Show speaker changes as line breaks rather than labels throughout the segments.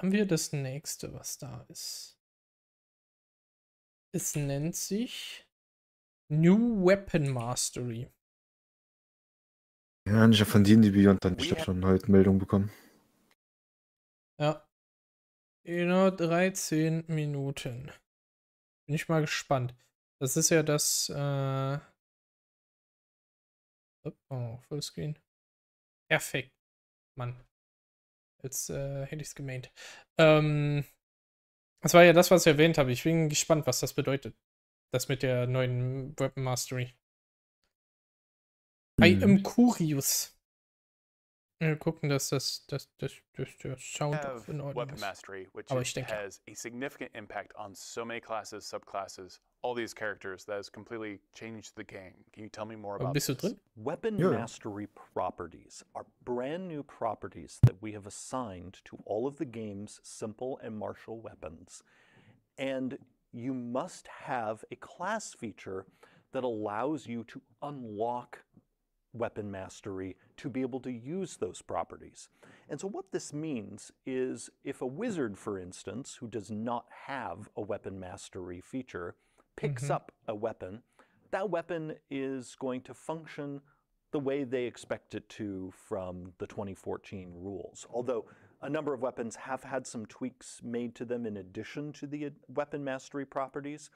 haben wir das nächste, was da ist. Es nennt sich New Weapon Mastery.
Ja, nicht von denen, die Beyond dann ich schon heute Meldung bekommen.
Ja. Genau 13 Minuten. Bin ich mal gespannt. Das ist ja das, äh... Oh, oh Fullscreen. Perfekt. Mann. Jetzt äh, hätte ich es gemeint. Ähm, das war ja das, was ich erwähnt habe. Ich bin gespannt, was das bedeutet. Das mit der neuen Weapon Mastery. Mhm. I am curious. Wir gucken, dass das, das, das, das der Sound in Ordnung ist. Mastery, which
Aber ich denke. has a significant impact on so many classes, subclasses, all these characters that has
completely changed the game. Can you tell me more oh, about this? Weapon yeah. mastery properties are brand new properties that we have assigned to all of the game's simple and martial weapons. And you must have a class feature that allows you to unlock weapon mastery to be able to use those properties. And so what this means is if a wizard, for instance, who does not have a weapon mastery feature, picks mm -hmm. up a weapon, that weapon is going to function the way they expect it to from the 2014 rules. Although a number of weapons have had some tweaks made to them in addition to the weapon mastery properties.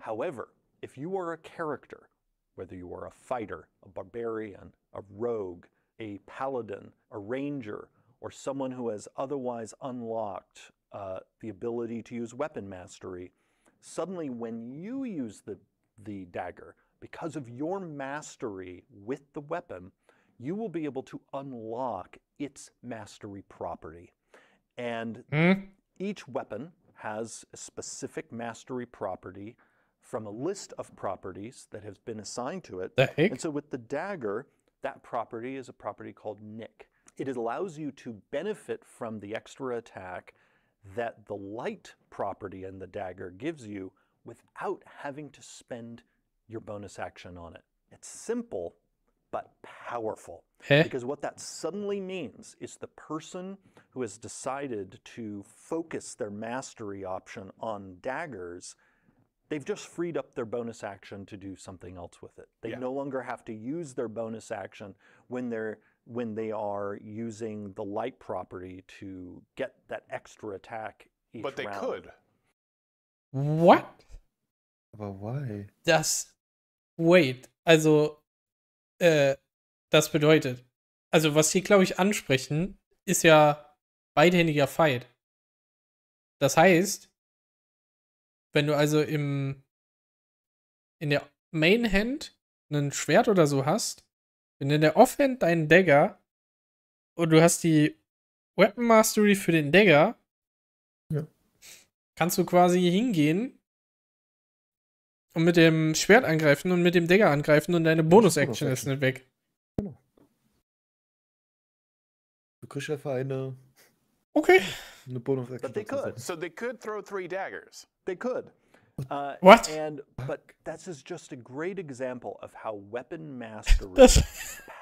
However, if you are a character, whether you are a fighter, a barbarian, a rogue, a paladin, a ranger, or someone who has otherwise unlocked uh, the ability to use weapon mastery, Suddenly, when you use the, the dagger, because of your mastery with the weapon, you will be able to unlock its mastery property. And mm. each weapon has a specific mastery property from a list of properties that have been assigned to it. The heck? And so with the dagger, that property is a property called Nick. It allows you to benefit from the extra attack that the light property in the dagger gives you without having to spend your bonus action on it. It's simple, but powerful. Eh? Because what that suddenly means is the person who has decided to focus their mastery option on daggers, they've just freed up their bonus action to do something else with it. They yeah. no longer have to use their bonus action when they're when they are using the light property to get that extra attack each But they round. could.
What?
But why?
Das. Wait. Also, äh, das bedeutet. Also, was sie, glaube ich, ansprechen, ist ja beidhändiger Fight. Das heißt, wenn du also im in der Main Hand ein Schwert oder so hast wenn in der Offhand deinen Dagger und du hast die Weapon Mastery für den Dagger, ja. kannst du quasi hingehen und mit dem Schwert angreifen und mit dem Dagger angreifen und deine Bonus-Action ist nicht weg. Du genau.
kriegst einfach eine. Okay. Eine Bonus-Action. But they could. So
they could throw three daggers. They could. Uh, what? And but that is just a great example of how weapon mastery. Das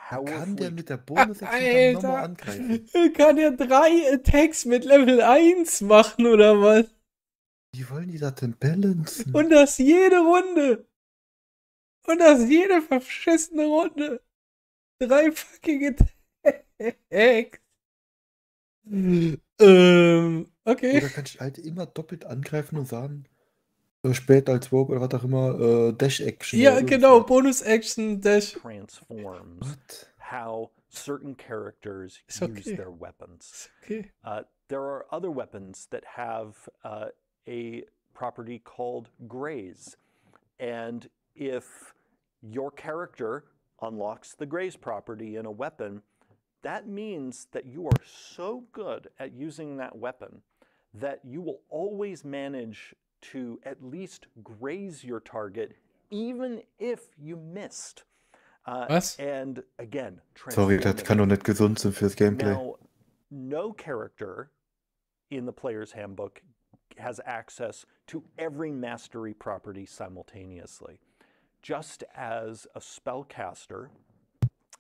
kann der mit der Bonus-Action nochmal
angreifen? Kann der drei Attacks mit Level 1 machen oder was?
Wie wollen die da denn balancen?
Und das jede Runde. Und das jede verschissene Runde. Drei fucking
Attacks. ähm, okay. Oder kann ich halt immer doppelt angreifen und sagen, später als Rogue oder was auch immer äh, Dash Action. Ja, also
genau, Bonus Action Dash. Transforms what? how certain characters use their weapons. Okay. Uh, there are other weapons that have uh, a property called graze, and if your character unlocks the graze property in a weapon, that means that you are so good at using that weapon that you will always manage to at least graze your target, even if you missed. Uh, Was? And again, Sorry, das kann doch
gesund sein fürs Gameplay. Now,
no character in the player's handbook has access to every mastery property simultaneously. Just as a spellcaster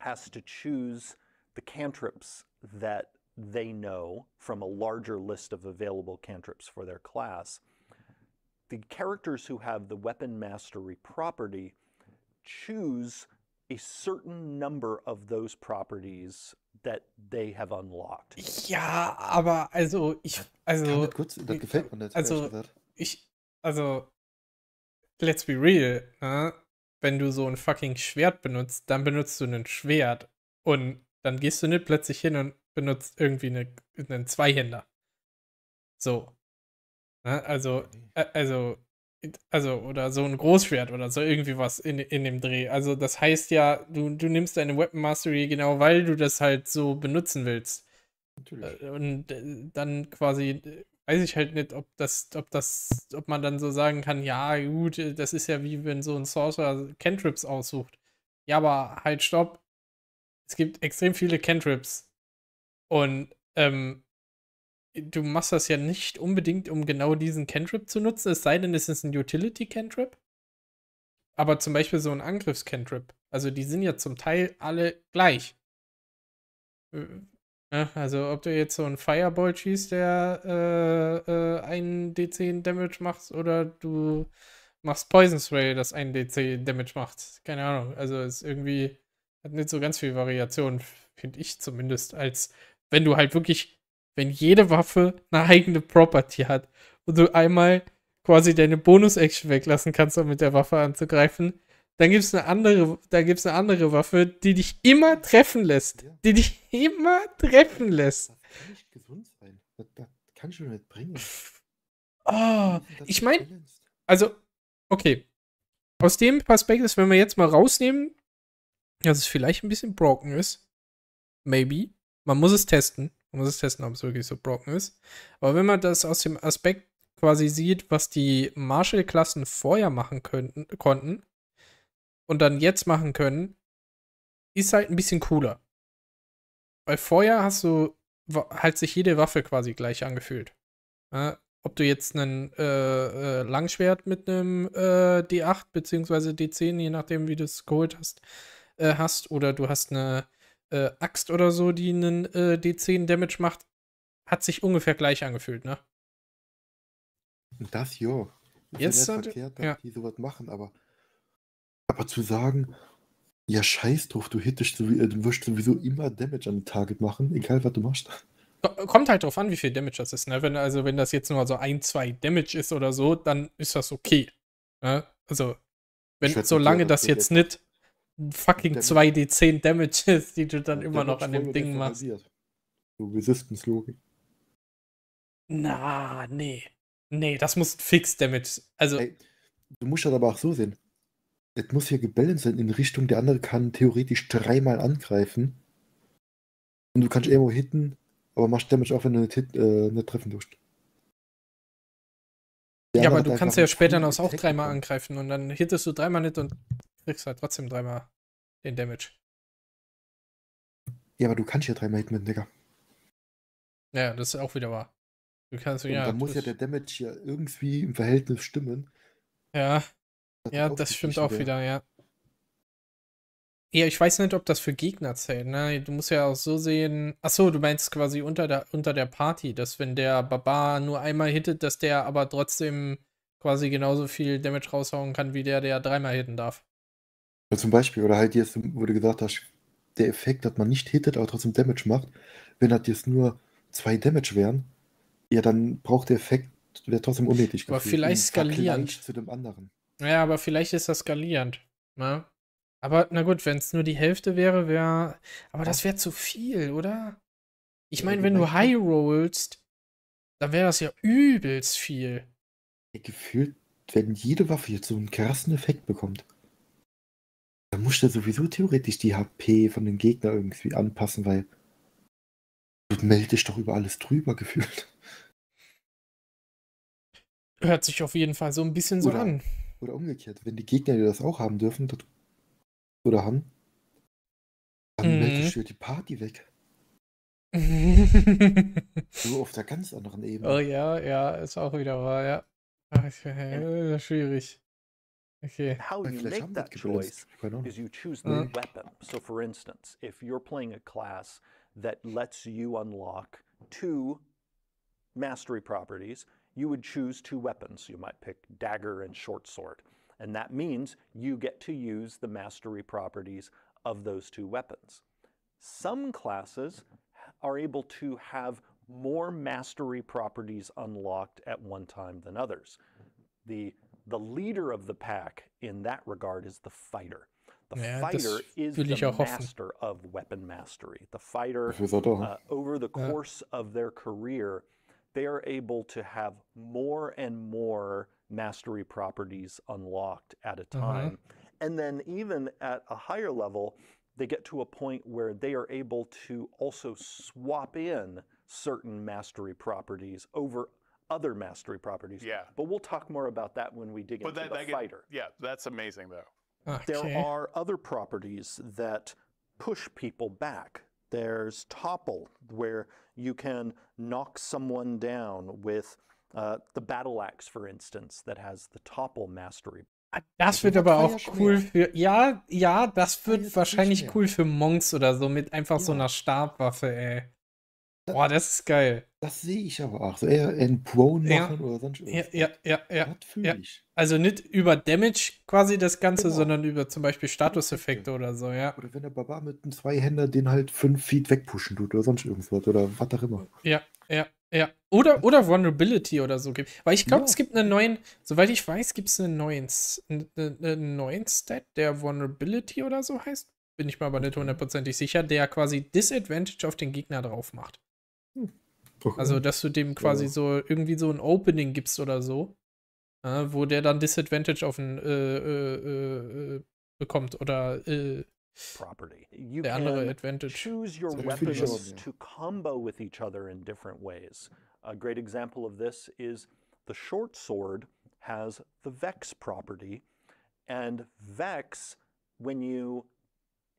has to choose the cantrips that they know from a larger list of available cantrips for their class, the characters who have the weapon mastery property choose a certain number of those properties that they have unlocked.
Ja, aber also ich also gut, das gefällt mir nicht. Also ich also let's be real, ne? wenn du so ein fucking Schwert benutzt, dann benutzt du ein Schwert und dann gehst du nicht plötzlich hin und benutzt irgendwie eine, einen Zweihänder. So. Ne? Also, äh, also, also, oder so ein Großschwert oder so irgendwie was in, in dem Dreh. Also, das heißt ja, du, du nimmst deine Weapon Mastery genau, weil du das halt so benutzen willst. Natürlich. Äh, und äh, dann quasi weiß ich halt nicht, ob das, ob das, ob man dann so sagen kann, ja, gut, das ist ja wie wenn so ein Sorcerer Cantrips aussucht. Ja, aber halt stopp. Es gibt extrem viele Cantrips. Und ähm, du machst das ja nicht unbedingt, um genau diesen Cantrip zu nutzen, es sei denn, es ist ein Utility-Cantrip. Aber zum Beispiel so ein Angriffs-Cantrip. Also die sind ja zum Teil alle gleich. Äh, ne, also ob du jetzt so einen Fireball schießt, der äh, äh, einen D10 Damage macht, oder du machst Poison Spray, das 1 D10 Damage macht. Keine Ahnung. Also ist irgendwie, hat nicht so ganz viel Variation, finde ich zumindest, als wenn du halt wirklich wenn jede Waffe eine eigene Property hat und du einmal quasi deine Bonus-Action weglassen kannst, um mit der Waffe anzugreifen, dann gibt es eine andere, eine andere Waffe, die dich immer treffen lässt. Die dich immer treffen lässt. Das kann nicht
gesund sein. Das, das kannst du nicht bringen.
Oh, ich meine, also, okay. Aus dem Perspekt ist, wenn wir jetzt mal rausnehmen, dass es vielleicht ein bisschen broken ist. Maybe. Man muss es testen. Man muss es testen, ob es wirklich so broken ist. Aber wenn man das aus dem Aspekt quasi sieht, was die Marshall-Klassen vorher machen könnten, konnten und dann jetzt machen können, ist halt ein bisschen cooler. Weil vorher hast du halt sich jede Waffe quasi gleich angefühlt. Ja, ob du jetzt einen äh, äh, Langschwert mit einem äh, D8 bzw. D10, je nachdem, wie du es geholt hast, äh, hast, oder du hast eine äh, Axt oder so, die einen äh, D10 Damage macht, hat sich ungefähr gleich angefühlt, ne?
Das jo. Das ist ja verkehrt, dass ja. die sowas machen, aber, aber zu sagen, ja scheiß drauf, du hittest, äh, du wirst sowieso immer Damage an den Target machen, egal was du machst.
Kommt halt drauf an, wie viel Damage das ist. Ne? Wenn, also, wenn das jetzt nur so ein, zwei Damage ist oder so, dann ist das okay. Ne? Also, wenn, solange das jetzt nicht fucking 2d10 Damages, die du dann ja, immer noch an dem Ding machst.
So Resistance-Logik.
Na, nee. Nee, das muss Fix Damage. Also. Ey,
du musst das aber auch so sehen. Das muss hier gebalanced sein in Richtung, der andere kann theoretisch dreimal angreifen. Und du kannst irgendwo hitten, aber machst Damage auch, wenn du nicht, hit, äh, nicht treffen durst. Ja, aber du kannst ja
später noch auch dreimal angreifen und dann hittest du dreimal nicht und kriegst halt trotzdem dreimal den Damage.
Ja, aber du kannst ja dreimal hitten, Digga.
Ja, das ist auch wieder wahr. Du kannst, Und ja, dann muss ja der Damage ja irgendwie im Verhältnis stimmen. Ja. Das ja, halt das stimmt auch wieder, ja. Ja, ich weiß nicht, ob das für Gegner zählt. Ne? Du musst ja auch so sehen. Achso, du meinst quasi unter der, unter der Party, dass wenn der Barbar nur einmal hittet, dass der aber trotzdem quasi genauso viel Damage raushauen kann, wie der, der dreimal hitten darf.
Ja, zum Beispiel, oder halt jetzt, wurde gesagt dass der Effekt, dass man nicht hittet, aber trotzdem Damage macht, wenn das jetzt nur zwei Damage wären, ja, dann braucht der Effekt, wäre trotzdem unnötig. Aber gefühlt. vielleicht skalierend. Zu dem anderen.
Ja, aber vielleicht ist das skalierend. Ne? Aber na gut, wenn es nur die Hälfte wäre, wäre. Aber das wäre zu viel, oder? Ich meine, wenn du high rollst, dann wäre das ja übelst
viel. Gefühlt, wenn jede Waffe jetzt so einen krassen Effekt bekommt. Da musst du sowieso theoretisch die HP von dem Gegner irgendwie anpassen, weil du meldest doch über alles drüber gefühlt.
Hört sich auf jeden Fall so ein bisschen so oder, an.
Oder umgekehrt, wenn die Gegner das auch haben dürfen das, oder haben, dann mhm. meldest du die Party weg. so auf der ganz anderen Ebene. Oh
ja, ja, ist auch wieder wahr, ja. Ach, ja schwierig. Okay. How you make that
choice is you choose uh. the mm. weapon. So, for instance, if you're playing a class that lets you unlock two mastery properties, you would choose two weapons. You might pick dagger and short sword. And that means you get to use the mastery properties of those two weapons. Some classes are able to have more mastery properties unlocked at one time than others. The the leader of the pack in that regard is the fighter. The ja, fighter is the master hoffen. of weapon mastery. The fighter, er uh, over the course ja. of their career, they are able to have more and more mastery properties unlocked at a uh-huh. time. And then, even at a higher level, they get to a point where they are able to also swap in certain mastery properties over other mastery properties. Yeah. But we'll talk more about that when we dig but into that, the that fighter.
Get, yeah, that's amazing though.
Okay. Ah, there are other properties that push people back. There's topple, where you can knock someone down with uh, the battle axe, for instance, that has the topple mastery. Ah, das wird aber auch cool
für. Ja, ja, das wird wahrscheinlich cool für Monks oder so mit einfach so einer Stabwaffe, ey. Boah, das ist geil. Das sehe ich aber auch. So eher in Prone machen ja. oder sonst irgendwas. Ja, ja, ja. ja. ja. Also nicht über Damage quasi das Ganze, genau. sondern über zum Beispiel Statuseffekte oder so, ja. Oder wenn der Baba mit
einem Zweihänder den halt fünf Feet wegpushen tut oder sonst irgendwas oder was auch immer.
Ja, ja, ja. Oder, oder Vulnerability oder so gibt. Weil ich glaube, es gibt einen neuen, soweit ich weiß, gibt es einen neuen, einen neuen Stat, der Vulnerability oder so heißt. Bin ich mir aber nicht mhm. hundertprozentig sicher, der quasi Disadvantage auf den Gegner drauf macht. Also, dass du dem quasi so irgendwie so ein Opening gibst oder so, wo der dann Disadvantage auf ein äh, äh, äh, äh bekommt oder äh, property. You can advantage. choose your weapons
to combo with each other in different ways. A great example of this is the short sword has the Vex property, and Vex, when you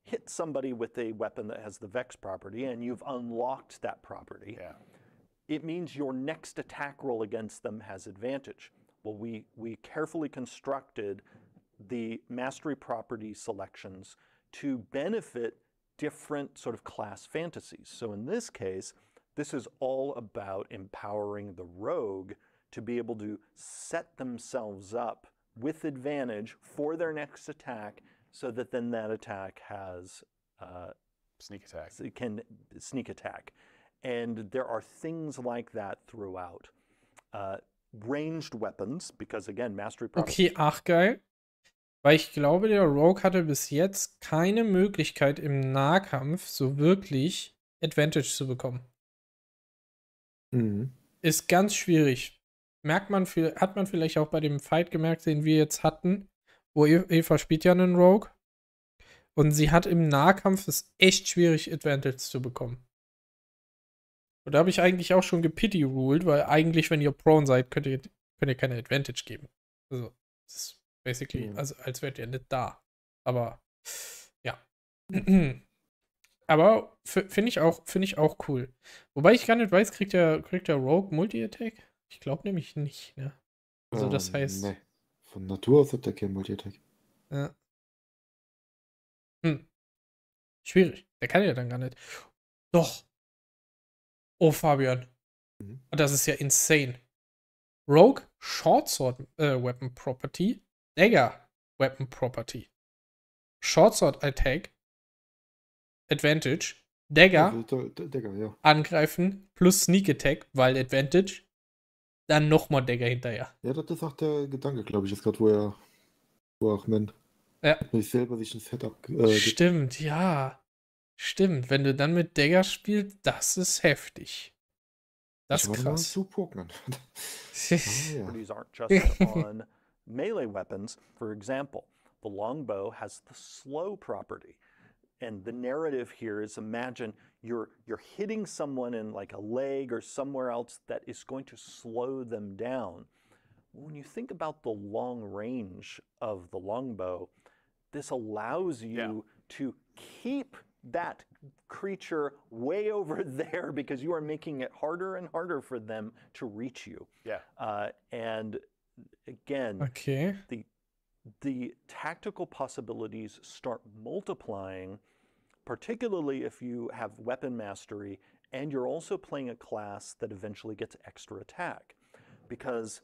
hit somebody with a weapon that has the Vex property, and you've unlocked that property, yeah it means your next attack roll against them has advantage. Well, we, we carefully constructed the mastery property selections to benefit different sort of class fantasies. So in this case, this is all about empowering the rogue to be able to set themselves up with advantage for their next attack so that then that attack has uh, sneak attack. Can sneak attack. And there are things like that throughout. Uh, ranged weapons, because again, Mastery Okay,
ach geil. Weil ich glaube, der Rogue hatte bis jetzt keine Möglichkeit im Nahkampf so wirklich Advantage zu bekommen. Mhm. Ist ganz schwierig. Merkt man, viel, hat man vielleicht auch bei dem Fight gemerkt, den wir jetzt hatten, wo e-, Eva spielt ja einen Rogue. Und sie hat im Nahkampf es echt schwierig, Advantage zu bekommen. Und da habe ich eigentlich auch schon gepity ruled, weil eigentlich, wenn ihr prone seid, könnt ihr, könnt ihr keine Advantage geben. Also, das ist basically, also als wärt ihr nicht da. Aber ja. Aber finde ich, auch, find ich auch cool. Wobei ich gar nicht weiß, kriegt der, kriegt der Rogue Multi-Attack? Ich glaube nämlich nicht, ne? Also das ähm, heißt. Nee.
Von Natur aus hat der kein Multi-Attack.
Ja. Hm. Schwierig. Der kann ja dann gar nicht. Doch, Oh, Fabian. Mhm. Das ist ja insane. Rogue Shortsword äh, Weapon Property, Dagger Weapon Property. Shortsword Attack, Advantage, Dagger,
Dagger ja. angreifen
plus Sneak Attack, weil Advantage, dann nochmal Dagger hinterher.
Ja, das ist auch der Gedanke, glaube ich, ist gerade, wo er, wo er auch nennt. Ja. Wenn ich selber sich ein Setup. Äh, Stimmt,
ja. Stimmt, wenn du dann mit Dagger spielst, das ist heftig.
Das
ich ist krass.
Zu Pokémon.
Ah, These aren't just on melee weapons. For example, the longbow has the slow property. And the narrative here is imagine you're you're hitting someone in like a leg or somewhere else that is going to slow them down. When you think about the long range of the longbow, this allows you yeah. to keep that creature way over there because you are making it harder and harder for them to reach you. Yeah. Uh, and again, okay. the the tactical possibilities start multiplying, particularly if you have weapon mastery and you're also playing a class that eventually gets extra attack because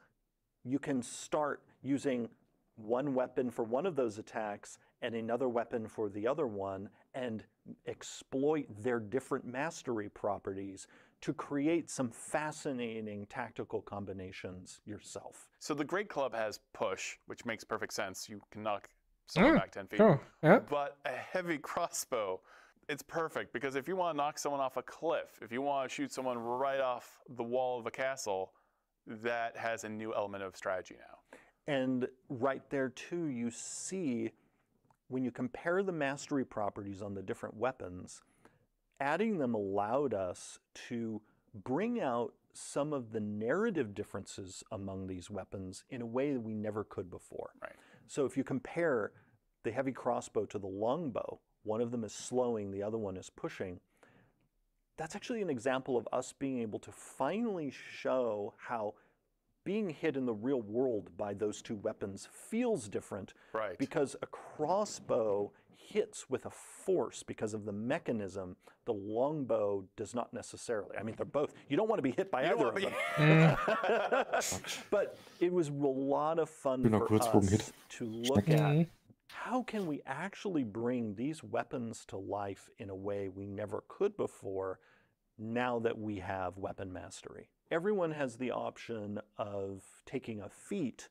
you can start using one weapon for one of those attacks and another weapon for the other one and exploit their different mastery properties to create some fascinating tactical combinations yourself.
So the Great Club has push, which makes perfect sense. You can knock someone mm, back 10 feet. Yeah. But a heavy crossbow, it's perfect because if you want to knock someone off a cliff, if you want to shoot someone right off the wall of a castle, that has
a new element of strategy now. And right there too, you see when you compare the mastery properties on the different weapons, adding them allowed us to bring out some of the narrative differences among these weapons in a way that we never could before. Right. So if you compare the heavy crossbow to the longbow, one of them is slowing, the other one is pushing. That's actually an example of us being able to finally show how being hit in the real world by those two weapons feels different right. because a crossbow hits with a force because of the mechanism the longbow does not necessarily i mean they're both you don't want to be hit by you either of them mm. but it was a lot of fun for us to look at how can we actually bring these weapons to life in a way we never could before now that we have weapon mastery everyone has the option of taking a feat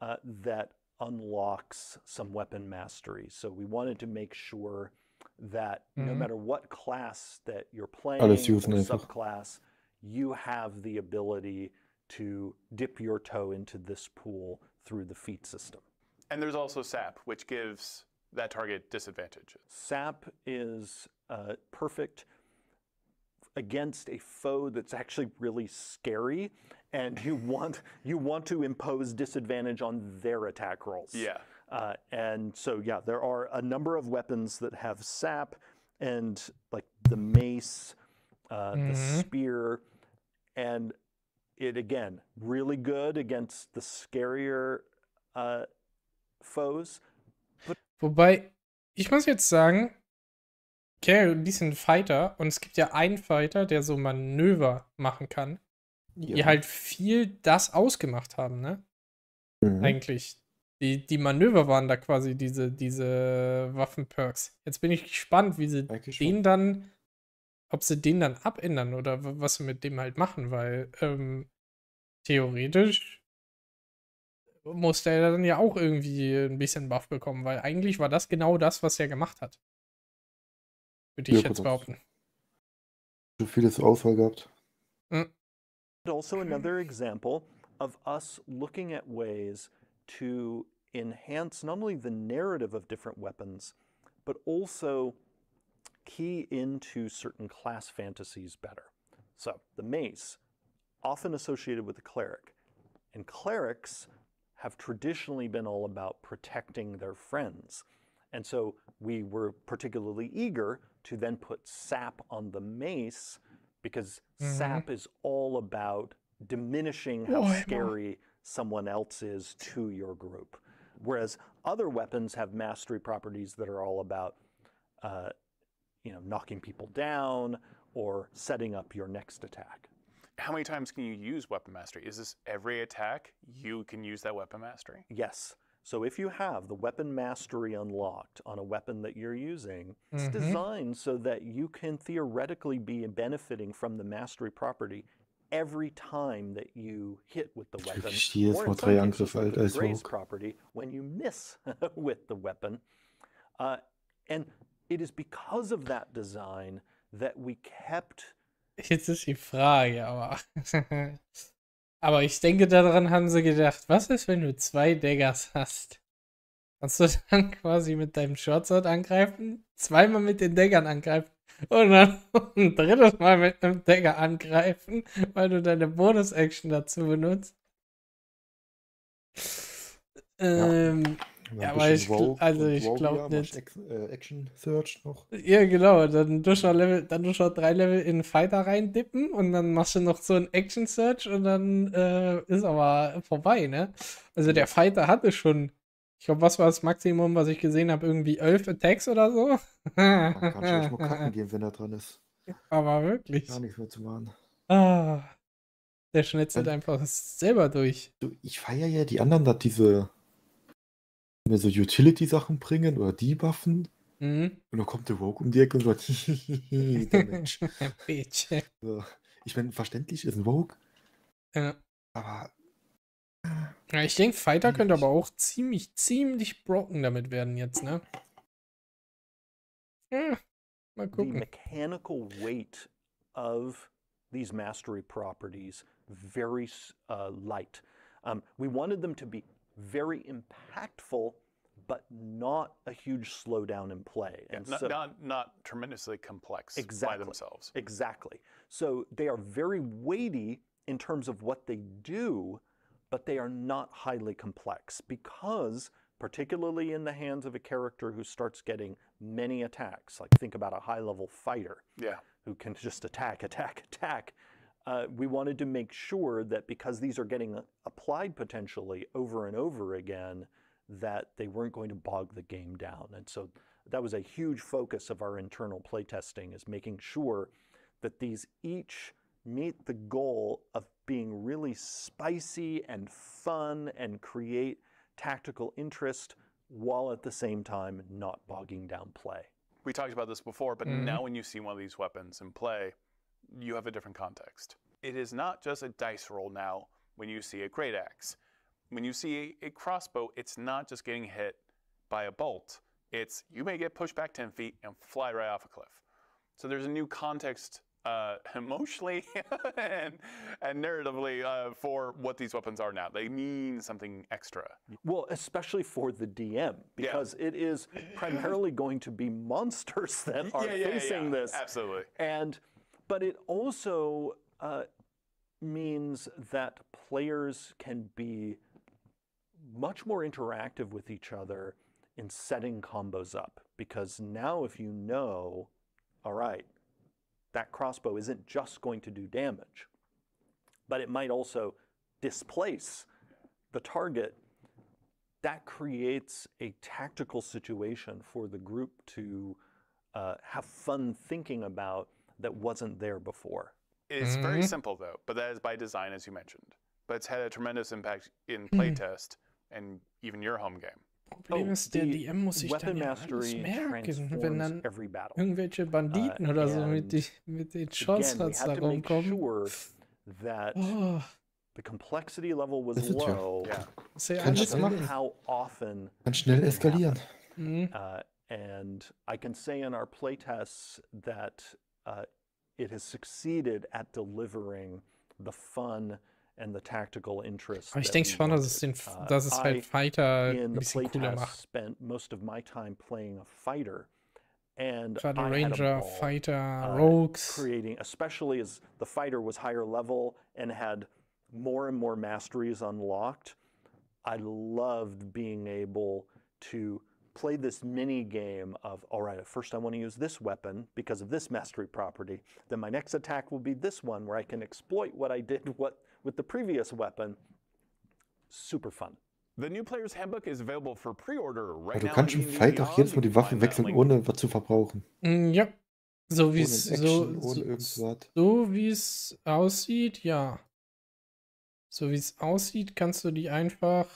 uh, that unlocks some weapon mastery. So we wanted to make sure that mm-hmm. no matter what class that you're oh, playing, subclass, you have the ability to dip your toe into this pool through the feat system. And there's also SAP, which gives
that target disadvantage.
SAP is uh, perfect against a foe that's actually really scary and you want you want to impose disadvantage on their attack rolls. Yeah. Uh, and so yeah, there are a number of weapons that have sap and like the mace, uh, mm-hmm. the spear, and it again really good against the scarier uh, foes. But
Wobei ich muss jetzt sagen, Okay, ein bisschen Fighter und es gibt ja einen Fighter, der so Manöver machen kann, ja. die halt viel das ausgemacht haben, ne? Mhm. Eigentlich. Die, die Manöver waren da quasi diese, diese Waffenperks. Jetzt bin ich gespannt, wie sie Eigentlich den schon. dann, ob sie den dann abändern oder was sie mit dem halt machen, weil ähm, theoretisch musste er dann ja auch irgendwie ein bisschen Buff bekommen, weil eigentlich war das genau das, was er gemacht hat. Würde ich ja, jetzt behaupten.
Auswahl gehabt.
Hm. Also another example of us looking at ways to enhance not only the narrative of different weapons, but also key into certain class fantasies better. So the mace, often associated with the cleric, and clerics have traditionally been all about protecting their friends. And so we were particularly eager to then put sap on the mace because mm-hmm. sap is all about diminishing how oh, scary someone else is to your group. Whereas other weapons have mastery properties that are all about, uh, you know, knocking people down or setting up your next attack.
How many times can you use weapon mastery? Is this every attack you can use that weapon mastery?
Yes. So if you have the weapon mastery unlocked on a weapon that you're using, it's mm-hmm. designed so that you can theoretically be benefiting from the mastery property every time that you hit with the weapon. or in some cases, the property when you miss with the weapon. Uh, and it is because of that design that we kept
Jetzt ist die Frage, aber. Aber ich denke, daran haben sie gedacht, was ist, wenn du zwei Daggers hast? Kannst du dann quasi mit deinem Shortsword angreifen, zweimal mit den Daggern angreifen und dann ein drittes Mal mit einem Dagger angreifen, weil du deine Bonus-Action dazu benutzt. Ähm, ja. Ja, aber ich, also ich glaube nicht.
Äh, Action Search noch.
Ja, genau. Dann durch Level, dann durch noch drei Level in Fighter reindippen und dann machst du noch so ein Action Search und dann äh, ist aber vorbei, ne? Also der Fighter hatte schon, ich glaube, was war das Maximum, was ich gesehen habe? Irgendwie elf Attacks oder so? Man kann schlecht mal kacken gehen,
wenn er dran ist.
Aber wirklich.
Gar nichts mehr zu machen.
Ah. Der schnetzelt einfach selber durch.
Du, ich feiere ja die anderen, dass diese mir so Utility-Sachen bringen oder debuffen. Mhm. Und dann kommt der Rogue um die Ecke und sagt, Mensch.
Bitch. So.
Ich meine, verständlich ist ein Rogue.
Ja. Aber. Ja, ich denke, Fighter hm. könnte aber auch ziemlich, ziemlich broken damit werden jetzt, ne?
Ja, mal gucken. The mechanical weight of these mastery properties very uh, light. Um, we wanted them to be very impactful, but not a huge slowdown in play. Yeah, and not, so, not, not, tremendously complex exactly, by themselves. Exactly. So they are very weighty in terms of what they do, but they are not highly complex because particularly in the hands of a character who starts getting many attacks, like think about a high level fighter yeah. who can just attack, attack, attack, uh, we wanted to make sure that because these are getting applied potentially over and over again, that they weren't going to bog the game down. And so that was a huge focus of our internal playtesting is making sure that these each meet the goal of being really spicy and fun and create tactical interest while at the same time not bogging down play. We talked about this before,
but mm-hmm. now when you see one of these weapons in play, you have a different context. It is not just a dice roll now when you see a great axe. When you see a, crossbow, it's not just getting hit by a bolt. It's you may get pushed back 10 feet and fly right off a cliff. So there's a new context uh, emotionally and, and, narratively uh, for what these weapons are now. They mean something extra.
Well, especially for the DM, because yeah. it is primarily going to be monsters that are yeah, yeah, facing this. Absolutely. And but it also uh, means that players can be much more interactive with each other in setting combos up. Because now if you know, all right, that crossbow isn't just going to do damage, but it might also displace the target, that creates a tactical situation for the group to uh, have fun thinking about that wasn't there
before. It's mm-hmm. very simple though, but that is by design, as you mentioned. But it's had a tremendous impact in playtest mm. and even your home game. Problem oh, oh the der DM
muss sich Weapon dann ja alles merken, wenn dann
irgendwelche uh, Banditen uh, oder so mit, die, mit den
Shotshots da rumkommen. Sure that oh. the complexity level was ist low. Ja. Yeah. Kann, schnell, kann schnell eskalieren. Mm. Uh, and I can say in our playtests that uh, it has succeeded at delivering the fun and the tactical interest. Aber ich denke schon, dass es, den, uh, dass es halt Fighter ein bisschen cooler macht. spent most of my time playing a fighter. And Shadow I Ranger, ball, Fighter, uh, Rogues. Creating, especially as the fighter was higher level and had more and more masteries unlocked, I loved being able to play this mini game of, all right, first I want to use this weapon because of this mastery property. Then my next attack will be this one where I can exploit what I did what, with the previous weapon. Super fun. The New Player's Handbook is available for pre-order right du kannst im Fight auch jedes
Mal die Waffe wechseln, ohne was zu verbrauchen.
Mm, ja. So wie es so, so, so wie es aussieht, ja. So wie es aussieht, kannst du die einfach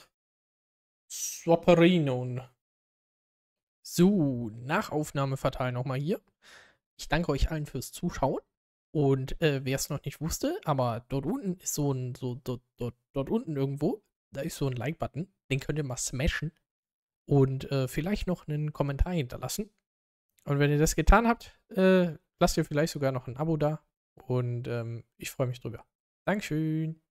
swapperinon. So, nach Aufnahme verteilen nochmal hier. Ich danke euch allen fürs Zuschauen. Und äh, wer es noch nicht wusste, aber dort unten ist so ein, so dort, dort, dort unten irgendwo, da ist so ein Like-Button. Den könnt ihr mal smashen und äh, vielleicht noch einen Kommentar hinterlassen. Und wenn ihr das getan habt, äh, lasst ihr vielleicht sogar noch ein Abo da. Und ähm, ich freue mich drüber. Dankeschön.